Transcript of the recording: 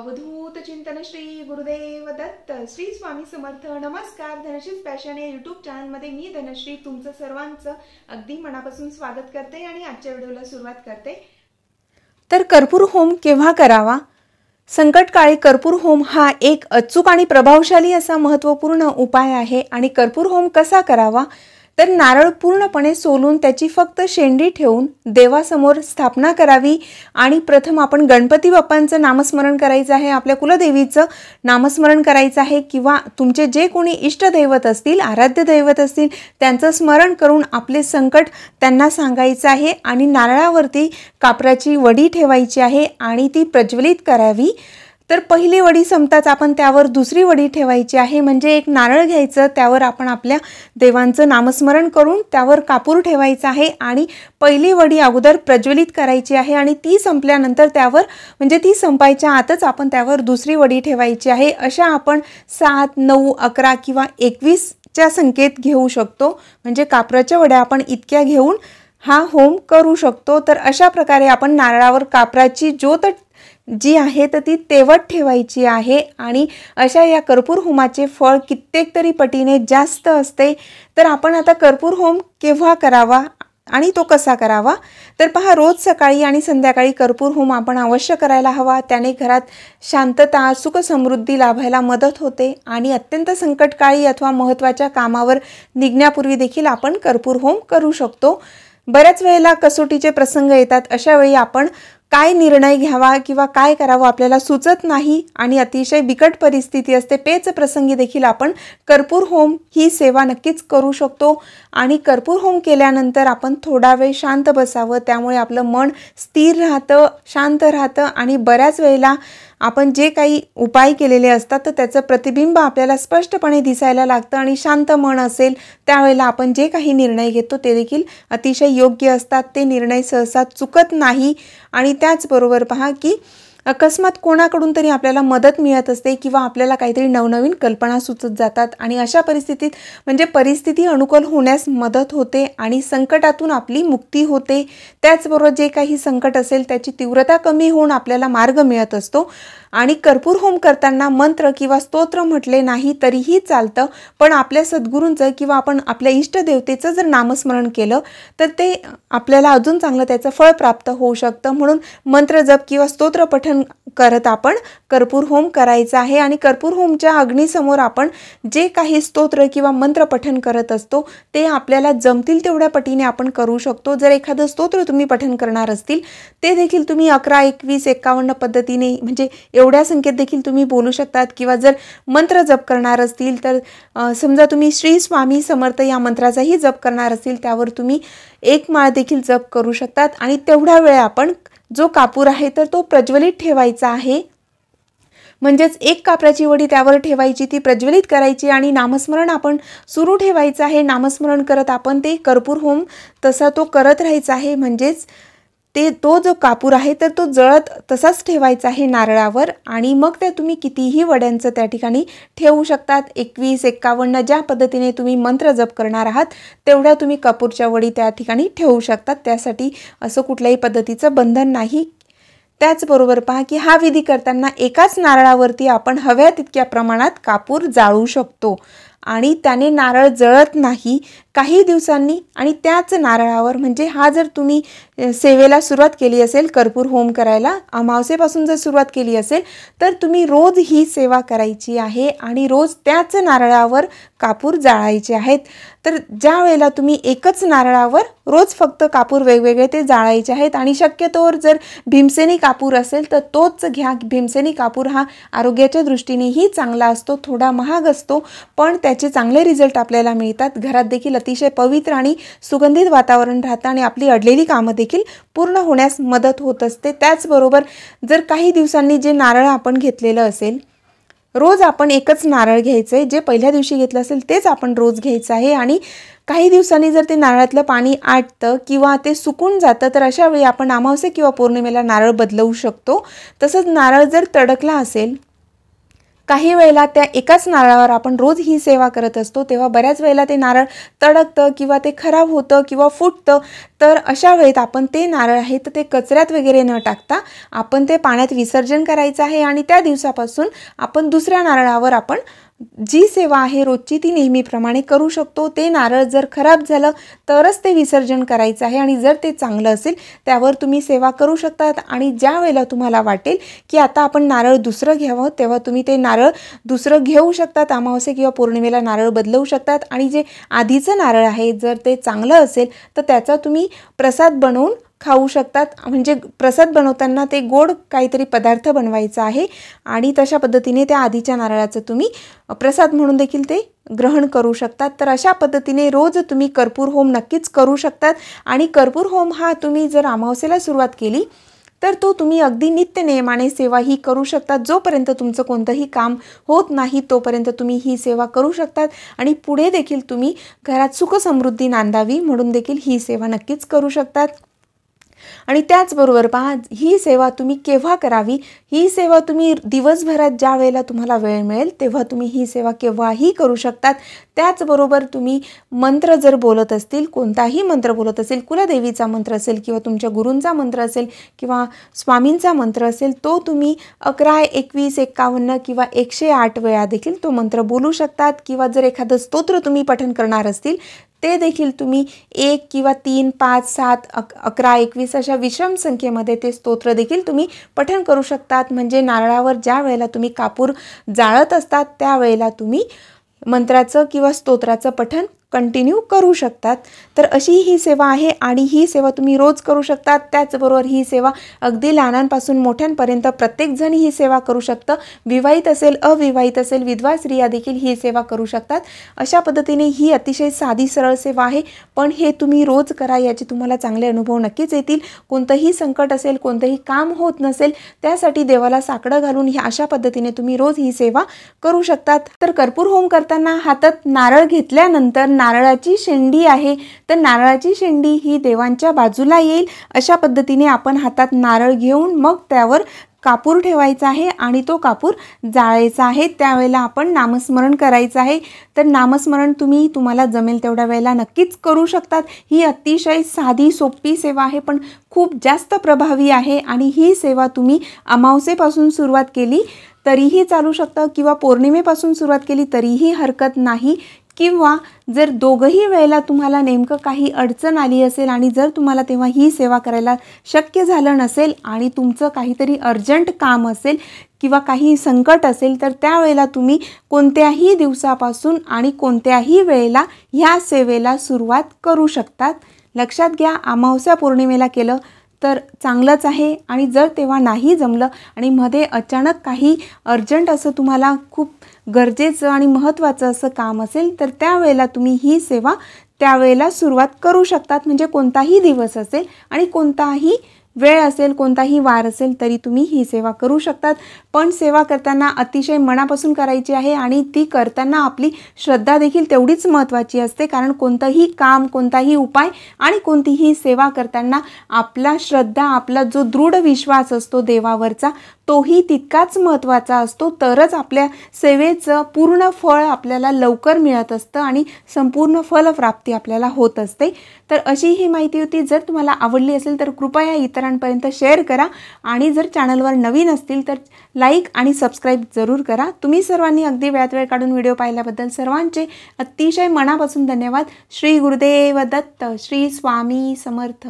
अवधूत चिंतन श्री गुरुदेव दत्त श्री स्वामी समर्थ नमस्कार धनश्री फॅशन या युट्यूब चॅनलमध्ये मी धनश्री तुमचं सर्वांचं अगदी मनापासून स्वागत करते आणि आजच्या व्हिडिओला सुरुवात करते तर कर्पूर होम केव्हा करावा संकटकाळी कर्पूर होम हा एक अचूक आणि प्रभावशाली असा महत्त्वपूर्ण उपाय आहे आणि कर्पूर होम कसा करावा तर नारळ पूर्णपणे सोलून त्याची फक्त शेंडी ठेवून देवासमोर स्थापना करावी आणि प्रथम आपण गणपती बाप्पांचं नामस्मरण करायचं आहे आपल्या कुलदेवीचं नामस्मरण करायचं आहे किंवा तुमचे जे कोणी इष्टदैवत असतील आराध्य दैवत असतील त्यांचं स्मरण करून आपले संकट त्यांना सांगायचं आहे आणि नारळावरती कापराची वडी ठेवायची आहे आणि ती प्रज्वलित करावी तर पहिली वडी संपताच आपण त्यावर दुसरी वडी ठेवायची आहे म्हणजे एक नारळ घ्यायचं त्यावर आपण आपल्या देवांचं नामस्मरण करून त्यावर कापूर ठेवायचा आहे आणि पहिली वडी अगोदर प्रज्वलित करायची आहे आणि ती संपल्यानंतर त्यावर म्हणजे ती संपायच्या आतच आपण त्यावर दुसरी वडी ठेवायची आहे अशा आपण सात नऊ अकरा किंवा एकवीसच्या संकेत घेऊ शकतो म्हणजे कापराच्या वड्या आपण इतक्या घेऊन हा होम करू शकतो तर अशा प्रकारे आपण नारळावर कापराची ज्योत जी आहे तर ती तेवट ठेवायची आहे आणि अशा या कर्पूर होमाचे फळ कित्येक तरी पटीने जास्त असते तर आपण आता कर्पूर होम केव्हा करावा आणि तो कसा करावा तर पहा रोज सकाळी आणि संध्याकाळी कर्पूर होम आपण अवश्य करायला हवा त्याने घरात शांतता सुख समृद्धी लाभायला मदत होते आणि अत्यंत संकटकाळी अथवा महत्त्वाच्या कामावर निघण्यापूर्वी देखील आपण कर्पूर होम करू शकतो बऱ्याच वेळेला कसोटीचे प्रसंग येतात अशावेळी आपण काय निर्णय घ्यावा किंवा काय करावं आपल्याला सुचत नाही आणि अतिशय बिकट परिस्थिती असते पेच प्रसंगी देखील आपण कर्पूर होम ही सेवा नक्कीच करू शकतो आणि कर्पूर होम केल्यानंतर आपण थोडा वेळ शांत बसावं त्यामुळे आपलं मन स्थिर राहतं शांत राहतं आणि बऱ्याच वेळेला आपण जे काही उपाय केलेले असतात तर त्याचं प्रतिबिंब आपल्याला स्पष्टपणे दिसायला लागतं आणि शांत मन असेल त्यावेळेला आपण जे काही निर्णय घेतो ते देखील अतिशय योग्य असतात ते निर्णय सहसा चुकत नाही आणि त्याचबरोबर पहा की अकस्मात कोणाकडून तरी आपल्याला मदत मिळत असते किंवा आपल्याला काहीतरी नवनवीन कल्पना सुचत जातात आणि अशा परिस्थितीत म्हणजे परिस्थिती अनुकूल होण्यास मदत होते आणि संकटातून आपली मुक्ती होते त्याचबरोबर जे काही संकट असेल त्याची तीव्रता कमी होऊन आपल्याला मार्ग मिळत असतो आणि कर्पूर होम करताना मंत्र किंवा स्तोत्र म्हटले नाही तरीही चालतं पण आपल्या सद्गुरूंचं किंवा आपण आपल्या इष्टदेवतेचं जर नामस्मरण केलं तर ते आपल्याला अजून चांगलं त्याचं फळ प्राप्त होऊ शकतं म्हणून मंत्र जप किंवा स्तोत्र पठन करत आपण कर्पूर होम करायचा आहे आणि कर्पूर होमच्या अग्नीसमोर आपण जे काही स्तोत्र किंवा मंत्र पठन करत असतो ते आपल्याला जमतील तेवढ्या पटीने आपण करू शकतो जर एखादं स्तोत्र तुम्ही पठन करणार असतील ते देखील तुम्ही अकरा एकवीस एकावन्न पद्धतीने म्हणजे एवढ्या संख्येत देखील तुम्ही बोलू शकतात किंवा जर मंत्र जप करणार असतील तर समजा तुम्ही श्री स्वामी समर्थ या मंत्राचाही जप करणार असतील त्यावर तुम्ही एक माळ देखील जप करू शकतात आणि तेवढा वेळ आपण जो कापूर आहे तर तो प्रज्वलित ठेवायचा आहे म्हणजेच एक कापराची वडी त्यावर ठेवायची ती प्रज्वलित करायची आणि नामस्मरण आपण सुरू ठेवायचं आहे नामस्मरण करत आपण ते कर्पूर होम तसा तो करत राहायचा आहे म्हणजेच ते तो जो कापूर आहे तर तो जळत तसाच ठेवायचा आहे नारळावर आणि मग ते तुम्ही कितीही वड्यांचं त्या ठिकाणी ठेवू शकतात एकवीस एक्कावन्न ज्या पद्धतीने तुम्ही मंत्र जप करणार आहात तेवढ्या तुम्ही कापूरच्या वडी त्या ठिकाणी ठेवू शकतात त्यासाठी असं कुठल्याही पद्धतीचं बंधन नाही त्याचबरोबर पहा की हा विधी करताना एकाच नारळावरती आपण हव्या तितक्या प्रमाणात कापूर जाळू शकतो आणि त्याने नारळ जळत नाही काही दिवसांनी आणि त्याच नारळावर म्हणजे हा जर तुम्ही सेवेला सुरुवात केली असेल कर्पूर होम करायला अमावसेपासून जर सुरुवात केली असेल तर तुम्ही रोज ही सेवा करायची आहे आणि रोज त्याच नारळावर कापूर जाळायचे आहेत तर ज्या वेळेला तुम्ही एकच नारळावर रोज फक्त कापूर वेगवेगळे ते जाळायचे आहेत आणि शक्यतोवर जर भीमसेनी कापूर असेल तर तोच घ्या भीमसेनी कापूर हा आरोग्याच्या दृष्टीनेही चांगला असतो थोडा महाग असतो पण त्या त्याचे चांगले रिझल्ट आपल्याला मिळतात घरात देखील अतिशय पवित्र आणि सुगंधित वातावरण राहतं आणि आपली अडलेली कामं देखील पूर्ण होण्यास मदत होत असते त्याचबरोबर जर काही दिवसांनी जे नारळ आपण घेतलेलं असेल रोज आपण एकच नारळ घ्यायचं आहे जे पहिल्या दिवशी घेतलं असेल तेच आपण रोज घ्यायचं आहे आणि काही दिवसांनी जर ते नारळातलं पाणी आटतं किंवा ते सुकून जातं तर अशा वेळी आपण अमावस्या किंवा पौर्णिमेला नारळ बदलवू शकतो तसंच नारळ जर तडकला असेल काही वेळेला त्या एकाच नारळावर आपण रोज ही सेवा करत असतो तेव्हा बऱ्याच वेळेला ते नारळ तडकतं किंवा ते खराब होतं किंवा फुटतं तर अशा वेळेत आपण ते नारळ आहे तर ते कचऱ्यात वगैरे न टाकता आपण ते पाण्यात विसर्जन करायचं आहे आणि त्या दिवसापासून आपण दुसऱ्या नारळावर आपण जी सेवा आहे रोजची ती नेहमीप्रमाणे करू शकतो ते नारळ जर खराब झालं तरच ते विसर्जन करायचं आहे आणि जर ते चांगलं असेल त्यावर तुम्ही सेवा करू शकतात आणि ज्या वेळेला तुम्हाला वाटेल की आता आपण नारळ दुसरं घ्यावं तेव्हा तुम्ही ते नारळ दुसरं घेऊ शकतात अमावस्या किंवा पौर्णिमेला नारळ बदलवू शकतात आणि जे आधीचं नारळ आहे जर ते चांगलं असेल तर त्याचा तुम्ही प्रसाद बनवून खाऊ शकतात म्हणजे प्रसाद बनवताना ते गोड काहीतरी पदार्थ बनवायचा आहे आणि तशा पद्धतीने त्या आधीच्या नारळाचं तुम्ही प्रसाद म्हणून देखील ते ग्रहण करू शकतात तर अशा पद्धतीने रोज तुम्ही कर्पूर होम नक्कीच करू शकतात आणि कर्पूर होम हा तुम्ही जर अमावस्येला सुरुवात केली तर तो तुम्ही अगदी नित्य नियमाने सेवा ही करू शकतात जोपर्यंत तुमचं कोणतंही काम होत नाही तोपर्यंत तुम्ही ही सेवा करू शकतात आणि पुढे देखील तुम्ही घरात सुखसमृद्धी नांदावी म्हणून देखील ही सेवा नक्कीच करू शकतात आणि त्याचबरोबर पहा ही सेवा तुम्ही केव्हा करावी ही सेवा तुम्ही दिवसभरात ज्या वेळेला तुम्हाला वेळ मिळेल तेव्हा तुम्ही ही सेवा केव्हाही करू शकतात त्याचबरोबर तुम्ही मंत्र जर बोलत असतील कोणताही मंत्र बोलत असेल कुलदेवीचा मंत्र असेल किंवा तुमच्या गुरूंचा मंत्र असेल किंवा स्वामींचा मंत्र असेल तो तुम्ही अकरा एकवीस एक्कावन्न किंवा एकशे आठ वेळा देखील तो मंत्र बोलू शकतात किंवा जर एखादं स्तोत्र तुम्ही पठण करणार असतील ते देखील तुम्ही एक किंवा तीन पाच सात अक अकरा एकवीस चाळीस अशा विषम संख्येमध्ये ते स्तोत्र देखील तुम्ही पठण करू शकतात म्हणजे नारळावर ज्या वेळेला तुम्ही कापूर जाळत असतात त्यावेळेला तुम्ही मंत्राचं किंवा स्तोत्राचं पठण कंटिन्यू करू शकतात तर अशी ही सेवा आहे आणि ही सेवा तुम्ही रोज करू शकतात त्याचबरोबर ही सेवा अगदी लहानांपासून मोठ्यांपर्यंत प्रत्येकजण ही सेवा करू शकतं विवाहित असेल अविवाहित असेल विधवा स्त्रिया देखील ही सेवा करू शकतात अशा पद्धतीने ही अतिशय साधी सरळ सेवा आहे पण हे तुम्ही रोज करा याचे तुम्हाला चांगले अनुभव नक्कीच येतील कोणतंही संकट असेल कोणतंही काम होत नसेल त्यासाठी देवाला साकडं घालून ह्या अशा पद्धतीने तुम्ही रोज ही सेवा करू शकतात तर कर्पूर होम करताना हातात नारळ घेतल्यानंतर नारळाची शेंडी आहे तर नारळाची शेंडी ही देवांच्या बाजूला येईल अशा पद्धतीने आपण हातात नारळ घेऊन मग त्यावर कापूर ठेवायचा आहे आणि तो कापूर जाळायचा आहे त्यावेळेला आपण नामस्मरण करायचं आहे तर नामस्मरण तुम्ही तुम्हाला जमेल तेवढ्या वेळेला नक्कीच करू शकतात ही अतिशय साधी सोपी सेवा आहे पण खूप जास्त प्रभावी आहे आणि ही सेवा तुम्ही अमावसेपासून सुरुवात केली तरीही चालू शकतं किंवा पौर्णिमेपासून सुरुवात केली तरीही हरकत नाही किंवा जर दोघंही वेळेला तुम्हाला नेमकं काही अडचण आली असेल आणि जर तुम्हाला तेव्हा ही सेवा करायला शक्य झालं नसेल आणि तुमचं काहीतरी अर्जंट काम असेल किंवा काही संकट असेल तर त्यावेळेला तुम्ही कोणत्याही दिवसापासून आणि कोणत्याही वेळेला ह्या सेवेला सुरुवात करू शकतात लक्षात घ्या अमावस्या पौर्णिमेला केलं तर चांगलंच आहे आणि जर तेव्हा नाही जमलं आणि मध्ये अचानक काही अर्जंट असं तुम्हाला खूप गरजेचं आणि महत्त्वाचं असं काम असेल तर त्यावेळेला तुम्ही ही सेवा त्यावेळेला सुरुवात करू शकतात म्हणजे कोणताही दिवस असेल आणि कोणताही वेळ असेल कोणताही वार असेल तरी तुम्ही ही सेवा करू शकतात पण सेवा करताना अतिशय मनापासून करायची आहे आणि ती करताना आपली श्रद्धा देखील तेवढीच महत्त्वाची असते कारण कोणतंही काम कोणताही उपाय आणि कोणतीही सेवा करताना आपला श्रद्धा आपला जो दृढ विश्वास असतो देवावरचा तोही तितकाच महत्त्वाचा असतो तरच आपल्या सेवेचं पूर्ण फळ आपल्याला लवकर मिळत असतं आणि संपूर्ण फलप्राप्ती आपल्याला होत असते तर अशी ही माहिती होती जर तुम्हाला आवडली असेल तर कृपया इतरांपर्यंत शेअर करा आणि जर चॅनलवर नवीन असतील तर लाईक आणि सबस्क्राईब जरूर करा तुम्ही सर्वांनी अगदी वेळात वेळ काढून व्हिडिओ पाहिल्याबद्दल सर्वांचे अतिशय मनापासून धन्यवाद श्री गुरुदेव दत्त श्री स्वामी समर्थ